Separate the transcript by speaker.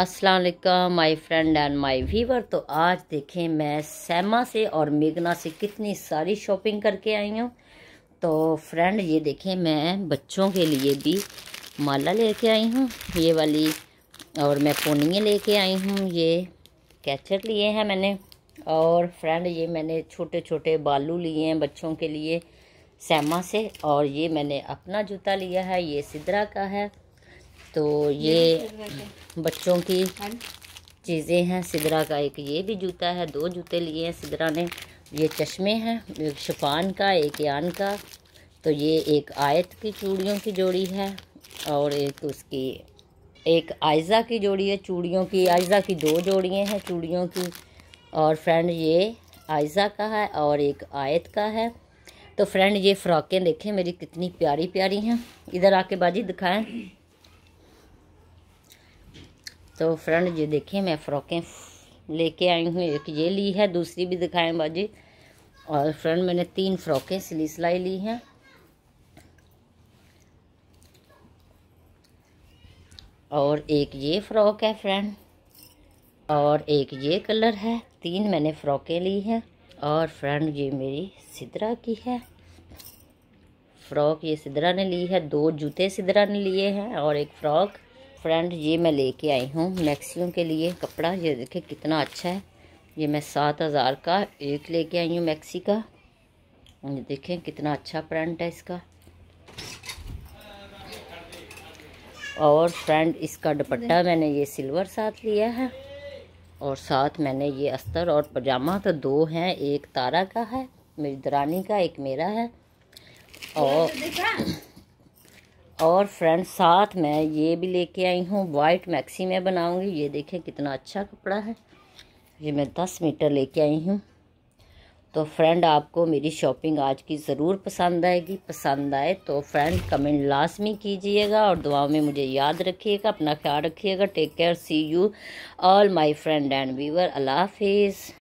Speaker 1: अस्सलाम वालेकुम my friend and my viewer तो आज देखें मैं सैमा से और मेघना से कितनी सारी शॉपिंग करके आई हूँ तो फ्रेंड ये देखें मैं बच्चों के लिए भी माला लेके आई हूँ ये वाली और मैं पोनियाँ लेके आई हूँ ये कैचर लिए हैं मैंने और फ्रेंड ये मैंने छोटे छोटे बालू लिए हैं बच्चों के लिए सैमा से और ये मैंने अपना जूता लिया है ये सिदरा का है तो ये बच्चों की हाँ चीज़ें हैं सिदरा का एक ये भी जूता है दो जूते लिए हैं सिदरा ने ये चश्मे हैं एक शफान का एक यान का तो ये एक आयत की चूड़ियों की जोड़ी है और एक उसकी एक आयज़ा की जोड़ी है चूड़ियों की आयज़ा की दो जोड़ियाँ हैं चूड़ियों की और फ्रेंड ये आयज़ा का है और एक आयत का है तो फ्रेंड ये फ़्रॉकें देखें मेरी कितनी प्यारी प्यारी हैं इधर आके बाजी दिखाएं तो फ्रेंड ये देखिए मैं फ़्रॉकें लेके आई हूँ एक ये ली है दूसरी भी दिखाएं बाजी और फ्रेंड मैंने तीन फ़्रॉकें सिली सिलाई ली हैं और एक ये फ़्रॉक है फ्रेंड और एक ये कलर है तीन मैंने फ़्रॉकें ली हैं और फ्रेंड ये मेरी सिदरा की है फ़्रॉक ये सिदरा ने ली है दो जूते सिदरा ने लिए हैं और एक फ़्रॉक फ्रेंड ये मैं लेके आई हूँ मैक्सियों के लिए कपड़ा ये देखें कितना अच्छा है ये मैं सात हज़ार का एक लेके आई हूँ मैक्सी का ये देखें कितना अच्छा प्रिंट है इसका और फ्रेंड इसका दुपट्टा मैंने ये सिल्वर साथ लिया है और साथ मैंने ये अस्तर और पजामा तो दो हैं एक तारा का है मेरी दरानी का एक मेरा है और और फ्रेंड साथ में ये भी लेके आई हूँ वाइट मैक्सी में बनाऊँगी ये देखें कितना अच्छा कपड़ा है ये मैं दस मीटर लेके आई हूँ तो फ्रेंड आपको मेरी शॉपिंग आज की ज़रूर पसंद आएगी पसंद आए तो फ्रेंड कमेंट लाजमी कीजिएगा और दुआओं में मुझे याद रखिएगा अपना ख्याल रखिएगा take care see you all my friend and viewer अल्लाह हाफिज़